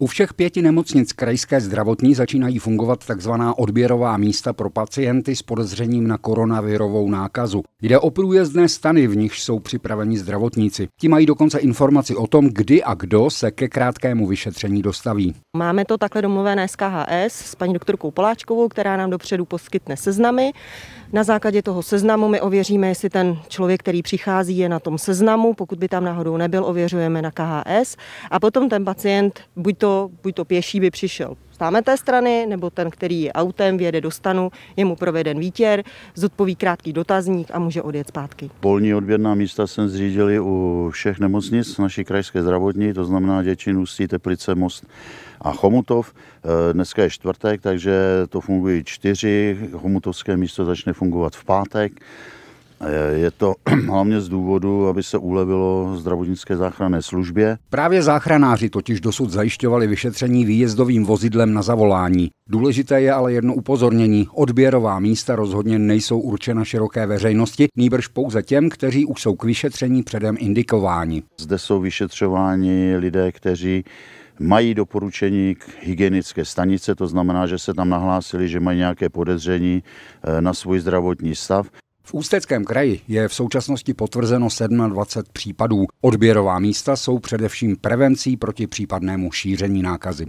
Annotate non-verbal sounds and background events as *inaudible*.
U všech pěti nemocnic krajské zdravotní začínají fungovat tzv. odběrová místa pro pacienty s podezřením na koronavirovou nákazu. Jde o průjezdné stany, v nichž jsou připraveni zdravotníci. Ti mají dokonce informaci o tom, kdy a kdo se ke krátkému vyšetření dostaví. Máme to takhle domluvené s KHS, s paní doktorkou Poláčkovou, která nám dopředu poskytne seznamy. Na základě toho seznamu my ověříme, jestli ten člověk, který přichází, je na tom seznamu. Pokud by tam náhodou nebyl, ověřujeme na KHS. A potom ten pacient buď to to, buď to pěší by přišel z té strany, nebo ten, který je autem, vjede do stanu, je mu proveden výtěr, zodpoví krátký dotazník a může odjet zpátky. Polní odběrná místa jsem zřídili u všech nemocnic naší krajské zdravotní, to znamená Děčín, Ústí, Teplice, Most a Chomutov. Eh, dneska je čtvrtek, takže to fungují čtyři. Chomutovské místo začne fungovat v pátek. Eh, je to *clears throat* hlavně z důvodu, aby se ulevilo zdravotnické záchranné službě. Právě záchranáři totiž dosud zajišťovali vyšetření výjezdovým vozidlem na zavolání. Důležité je ale jedno upozornění. Odběrová místa rozhodně nejsou určena široké veřejnosti, nýbrž pouze těm, kteří už jsou k vyšetření předem indikováni. Zde jsou vyšetřováni lidé, kteří mají doporučení k hygienické stanice, to znamená, že se tam nahlásili, že mají nějaké podezření eh, na svůj zdravotní stav. V Ústeckém kraji je v současnosti potvrzeno 27 případů. Odběrová místa jsou především prevencí proti případnému šíření nákazy.